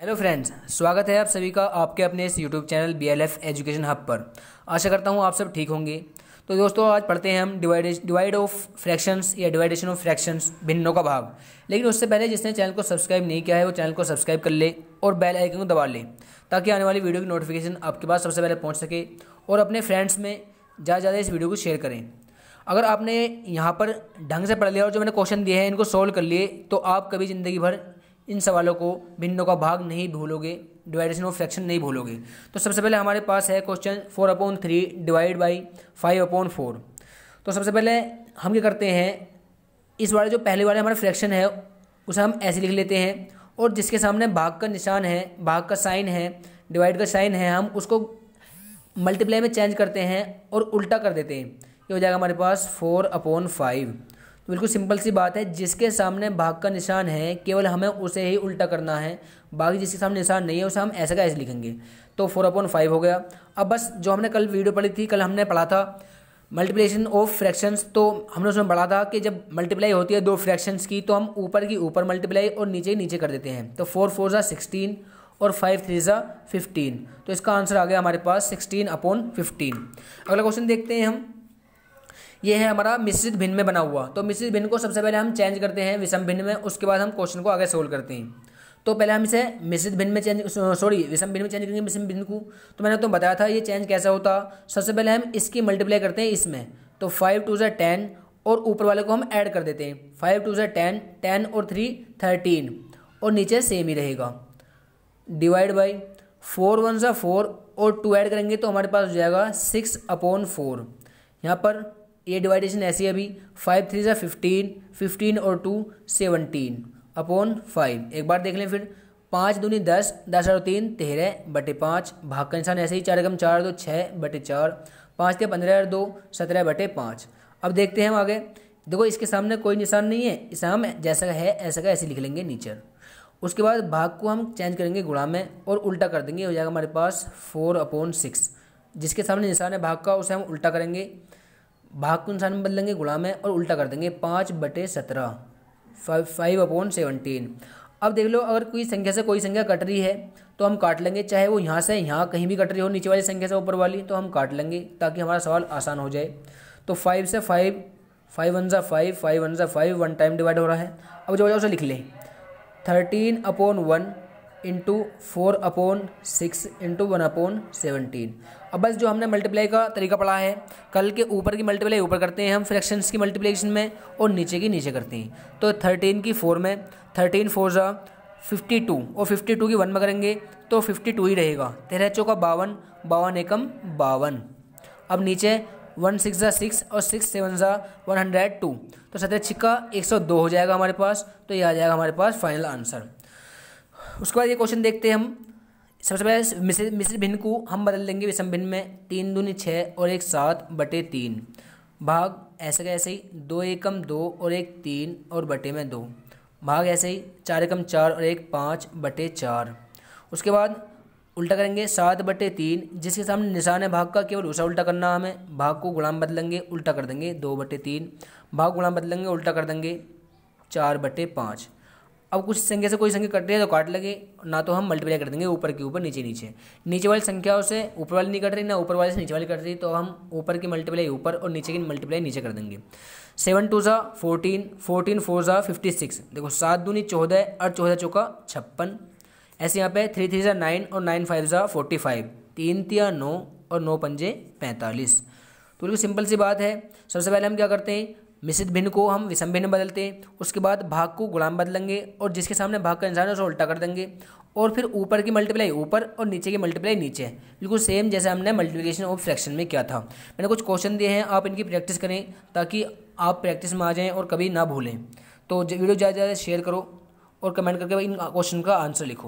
hello friends स्वागत है आप सभी का आपके अपने इस YouTube channel B L F education hub पर आशा करता हूँ आप सब ठीक होंगे तो दोस्तों आज पढ़ते हैं हम डिवाइड डिवाइड ऑफ फ्रैक्शंस या डिवाइडेशन ऑफ फ्रैक्शंस भिन्नों का भाग लेकिन उससे पहले जिसने चैनल को सब्सक्राइब नहीं किया है वो चैनल को सब्सक्राइब कर ले और बेल आइकन को दबा ले ताकि आने वाली वीडियो की नोटिफिकेशन आपके पास सबसे पहले पहुँच सके और अपने फ्रेंड्स में ज़्यादा ज़्यादा इस वीडियो को शेयर करें अगर आपने यहाँ पर ढंग से पढ़ लिया और जो मैंने क्वेश्चन दिए हैं इनको सॉल्व कर लिए तो आप कभी ज़िंदगी भर इन सवालों को भिन्नों का भाग नहीं भूलोगे डिवाइडेशन ऑफ फ्रैक्शन नहीं भूलोगे तो सबसे पहले हमारे पास है question four upon three divide by five upon four तो सबसे पहले हम क्या करते हैं इस वाले जो पहले वाले हमारा फ्रैक्शन है उसे हम ऐसे लिख लेते हैं और जिसके सामने भाग का निशान है भाग का साइन है डिवाइड का साइन है हम उसको मल्टीप्लाई में चेंज करते हैं और उल्टा कर देते हैं ये हो जाएगा हमारे पास फोर अपॉन फाइव तो बिल्कुल सिंपल सी बात है जिसके सामने भाग का निशान है केवल हमें उसे ही उल्टा करना है बाकी जिसके सामने निशान नहीं है उसे हम ऐसे का ऐसे लिखेंगे तो फोर अपॉन फाइव हो गया अब बस जो हमने कल वीडियो पढ़ी थी कल हमने पढ़ा था मल्टीप्लिकेशन ऑफ फ्रैक्शंस तो हमने उसमें पढ़ा था कि जब मल्टीप्लाई होती है दो फ्रैक्शंस की तो हम ऊपर की ऊपर मल्टीप्लाई और नीचे ही नीचे कर देते हैं तो फोर फोर ज़ा सिक्सटीन और फाइव थ्री ज़ा फिफ्टीन तो इसका आंसर आ गया हमारे पास सिक्सटीन अपॉन फिफ्टीन अगला क्वेश्चन देखते हैं हम ये है हमारा मिश्रित भिन्न में बना हुआ तो मिश्रित भिन्न को सबसे पहले हम चेंज करते हैं विषम भिन्न में उसके बाद हम क्वेश्चन को आगे सोल्व करते हैं तो पहले हम इसे मिश्रित भिन्न में चेंज सॉरी विषम भिन्न में चेंज करेंगे विषम भिन्न को तो मैंने तो बताया था ये चेंज कैसा होता सबसे पहले हम इसकी मल्टीप्लाई करते हैं इसमें तो फाइव टू से टेन और ऊपर वाले को हम ऐड कर देते हैं फाइव टू से टेन टेन और थ्री थर्टीन और नीचे सेम ही रहेगा डिवाइड बाई फोर वन सा फोर और टू ऐड करेंगे तो हमारे पास हो जाएगा सिक्स अपॉन फोर यहाँ पर ये डिवाइडेशन ऐसी अभी फाइव थ्री ज़ा फिफ्टीन फिफ्टीन और टू सेवनटीन अपॉन फाइव एक बार देख लें फिर पाँच दूनी दस दस और तीन तेरह बटे पाँच भाग का इंसान ऐसे ही चार कम चार दो छः बटे चार पाँच के पंद्रह और दो सत्रह बटे पाँच अब देखते हैं हम आगे देखो इसके सामने कोई निशान नहीं है इसे हम जैसा है ऐसा का ऐसे लिख लेंगे नीचे उसके बाद भाग को हम चेंज करेंगे गुणा में और उल्टा कर देंगे हो जाएगा हमारे पास फोर अपॉन सिक्स जिसके सामने निशान है भाग का उसे हम उल्टा करेंगे भाग को इंसान में बदलेंगे गुणा में और उल्टा कर देंगे पाँच बटे सत्रह फाइव फाइव अपॉन सेवनटीन अब देख लो अगर कोई संख्या से कोई संख्या कट रही है तो हम काट लेंगे चाहे वो यहाँ से यहाँ कहीं भी कट रही हो नीचे वाली संख्या से ऊपर वाली तो हम काट लेंगे ताकि हमारा सवाल आसान हो जाए तो फाइव से फाइव फाइव वन ज़ा फाइव फाइव वन ज़ा फाइव वन टाइम डिवाइड हो रहा है अब जो हो उसे लिख लें thirteen upon one into four upon six into one upon seventeen अब बस जो हमने मल्टीप्लाई का तरीका पढ़ा है कल के ऊपर की मल्टीप्लाई ऊपर करते हैं हम फ्रैक्शंस की मल्टीप्लीकेशन में और नीचे की नीचे करते हैं तो थर्टीन की फोर में थर्टीन फोर ज़ा फिफ्टी टू और फिफ्टी टू की वन में करेंगे तो फिफ्टी टू ही रहेगा तेरह चौका बावन बावन एकम बावन अब नीचे वन सिक्स ज़ा सिक्स और सिक्स सेवन ज़ा वन हंड्रेड टू तो सत्रह छिक्का एक सौ दो हो जाएगा हमारे पास तो ये आ जाएगा हमारे पास फाइनल आंसर उसके बाद ये क्वेश्चन देखते हैं हम सबसे पहले मिश्र भिन्न को हम बदल देंगे विषम भिन्न में तीन दूनी छः और एक सात बटे तीन भाग ऐसे का ऐसे ही दो एकम दो और एक तीन और बटे में दो भाग ऐसे ही चार एकम चार और एक पाँच बटे चार उसके बाद उल्टा करेंगे सात बटे तीन जिसके सामने निशान है भाग का केवल उसे उल्टा करना हमें भाग को गुणाम बदलेंगे उल्टा कर देंगे दो बटे तीन भाग गुणाम बदलेंगे उल्टा कर देंगे चार बटे पाँच अब कुछ संख्या से कोई संख्या कट रही है तो काट लगे ना तो हम मल्टीप्लाई कर देंगे ऊपर के ऊपर नीचे नीचे नीचे वाली संख्याओं से ऊपर वाली नहीं कट रही ना ऊपर वाले से नीचे वाली कट रही तो हम ऊपर की मल्टीप्लाई ऊपर और नीचे की मल्टीप्लाई नीचे कर देंगे सेवन टू ज़ा फोर्टीन फोर्टीन फोर ज़ा फिफ्टी सिक्स देखो सात दूनी चौदह और चौदह चौका छप्पन ऐसे यहाँ पे थ्री थ्री ज़ा नाइन और नाइन फाइव ज़ा फोर्टी फाइव तीन तिया नौ और नौ पंजे पैंतालीस तो बिल्कुल सिंपल सी बात है सबसे पहले हम क्या करते हैं मिश्रित भिन्न को हम विषम भिन्न बदलते हैं उसके बाद भाग को गुणाम बदलेंगे और जिसके सामने भाग का इंसान है उसे उल्टा कर देंगे और फिर ऊपर की मल्टीप्लाई ऊपर और नीचे की मल्टीप्लाई नीचे बिल्कुल सेम जैसे हमने मल्टीप्लिकेशन ऑफ फ्रैक्शन में किया था मैंने कुछ क्वेश्चन दिए हैं आप इनकी प्रैक्टिस करें ताकि आप प्रैक्टिस में आ जाएँ और कभी ना भूलें तो वीडियो ज़्यादा से ज़्यादा शेयर करो और कमेंट करके इन क्वेश्चन का आंसर लिखो